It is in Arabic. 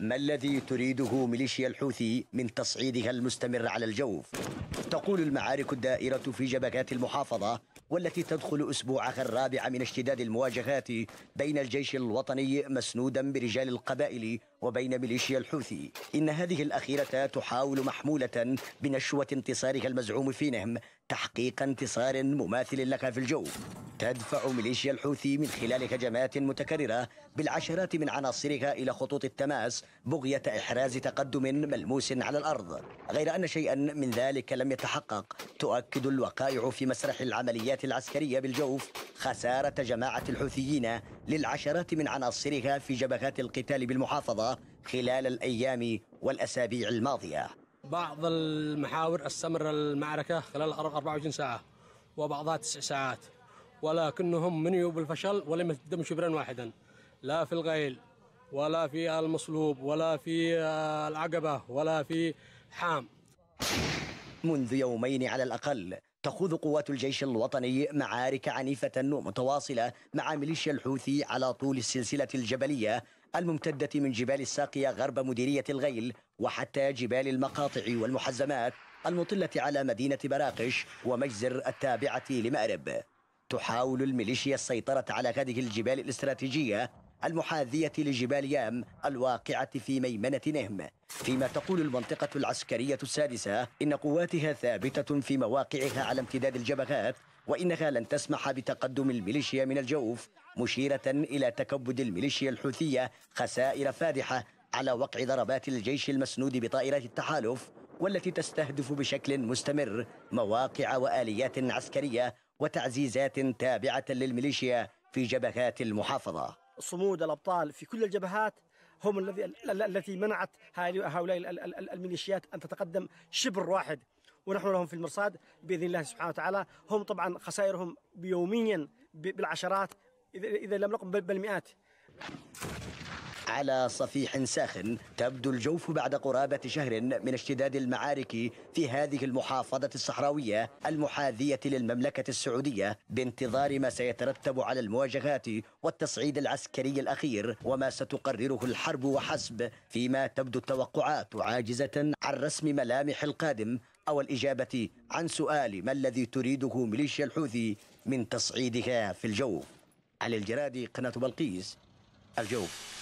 ما الذي تريده ميليشيا الحوثي من تصعيدها المستمر على الجوف؟ تقول المعارك الدائرة في جبهات المحافظة والتي تدخل أسبوعها الرابع من اشتداد المواجهات بين الجيش الوطني مسنودا برجال القبائل وبين ميليشيا الحوثي إن هذه الأخيرة تحاول محمولة بنشوة انتصارها المزعوم فينهم تحقيق انتصار مماثل لها في الجو تدفع ميليشيا الحوثي من خلال هجمات متكررة بالعشرات من عناصرها إلى خطوط التماس بغية إحراز تقدم ملموس على الأرض غير أن شيئا من ذلك لم يتحقق تؤكد الوقائع في مسرح العمليات العسكرية بالجوف خسارة جماعة الحوثيين للعشرات من عناصرها في جبهات القتال بالمحافظة خلال الأيام والأسابيع الماضية بعض المحاور استمر المعركة خلال 24 ساعة وبعضها تسع ساعات ولكنهم منيوا بالفشل ولم يهتدموا شبرا واحدا لا في الغيل ولا في المصلوب ولا في آه، العقبة ولا في حام منذ يومين على الأقل تخوض قوات الجيش الوطني معارك عنيفة ومتواصلة مع ميليشيا الحوثي على طول السلسلة الجبلية الممتدة من جبال الساقية غرب مديرية الغيل وحتى جبال المقاطع والمحزمات المطلة على مدينة براقش ومجزر التابعة لمأرب تحاول الميليشيا السيطرة على هذه الجبال الاستراتيجية المحاذية لجبال يام الواقعة في ميمنة نهم فيما تقول المنطقة العسكرية السادسة إن قواتها ثابتة في مواقعها على امتداد الجبهات وإنها لن تسمح بتقدم الميليشيا من الجوف مشيرة إلى تكبد الميليشيا الحوثية خسائر فادحة على وقع ضربات الجيش المسنود بطائرات التحالف والتي تستهدف بشكل مستمر مواقع وآليات عسكرية وتعزيزات تابعة للميليشيا في جبهات المحافظة صمود الأبطال في كل الجبهات هم الذي التي منعت هؤلاء الميليشيات أن تتقدم شبر واحد ونحن لهم في المرصاد باذن الله سبحانه وتعالى هم طبعا خسائرهم يوميا بالعشرات اذا لم نقم بالمئات على صفيح ساخن تبدو الجوف بعد قرابة شهر من اشتداد المعارك في هذه المحافظة الصحراوية المحاذية للمملكة السعودية بانتظار ما سيترتب على المواجهات والتصعيد العسكري الأخير وما ستقرره الحرب وحسب فيما تبدو التوقعات عاجزة عن رسم ملامح القادم أو الإجابة عن سؤال ما الذي تريده ميليشيا الحوثي من تصعيدها في الجوف علي الجرادي قناة بلقيس الجوف